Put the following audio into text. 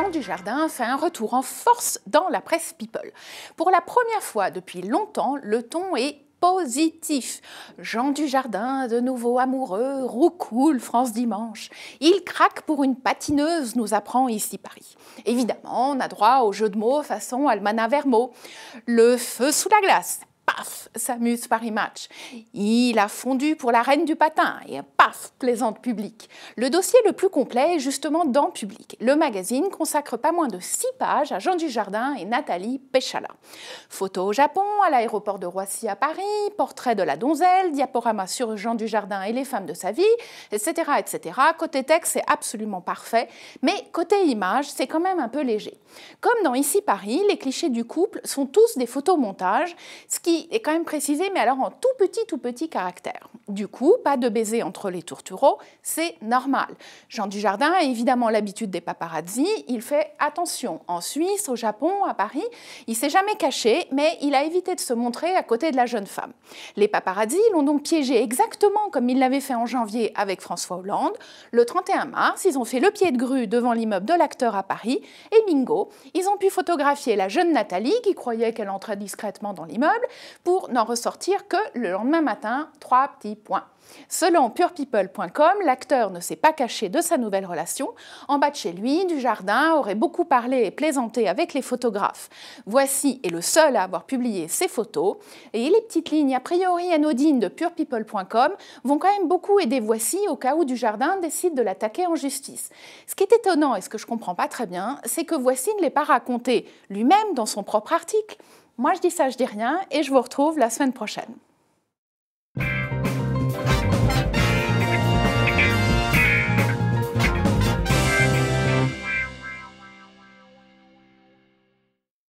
Jean Dujardin fait un retour en force dans la presse People. Pour la première fois depuis longtemps, le ton est positif. Jean Dujardin, de nouveau amoureux, roucoule France Dimanche. Il craque pour une patineuse, nous apprend ici Paris. Évidemment, on a droit au jeu de mots façon Almana Vermo. Le feu sous la glace, paf, s'amuse Paris Match. Il a fondu pour la reine du patin et paf, plaisante public. Le dossier le plus complet est justement dans Public. Le magazine consacre pas moins de 6 pages à Jean Dujardin et Nathalie Péchala. Photos au Japon, à l'aéroport de Roissy à Paris, portrait de la donzelle, diaporama sur Jean Dujardin et les femmes de sa vie, etc. etc. Côté texte, c'est absolument parfait, mais côté image, c'est quand même un peu léger. Comme dans Ici Paris, les clichés du couple sont tous des photomontages, ce qui est quand même précisé, mais alors en tout petit, tout petit caractère. Du coup, pas de baiser entre les tourtureaux, c'est normal. Jean Dujardin a évidemment l'habitude des paparazzis, il fait attention. En Suisse, au Japon, à Paris, il s'est jamais caché, mais il a évité de se montrer à côté de la jeune femme. Les paparazzi l'ont donc piégé exactement comme ils l'avaient fait en janvier avec François Hollande. Le 31 mars, ils ont fait le pied de grue devant l'immeuble de l'acteur à Paris, et bingo, ils ont pu photographier la jeune Nathalie qui croyait qu'elle entrait discrètement dans l'immeuble, pour n'en ressortir que le lendemain matin, trois petits points. Selon purepeople.com, l'acteur ne s'est pas caché de sa nouvelle relation. En bas de chez lui, du jardin aurait beaucoup parlé et plaisanté avec les photographes. Voici est le seul à avoir publié ses photos. Et les petites lignes a priori anodines de purepeople.com vont quand même beaucoup aider Voici au cas où du jardin décide de l'attaquer en justice. Ce qui est étonnant et ce que je comprends pas très bien, c'est que Voici ne l'ait pas raconté lui-même dans son propre article. Moi, je dis ça, je dis rien, et je vous retrouve la semaine prochaine.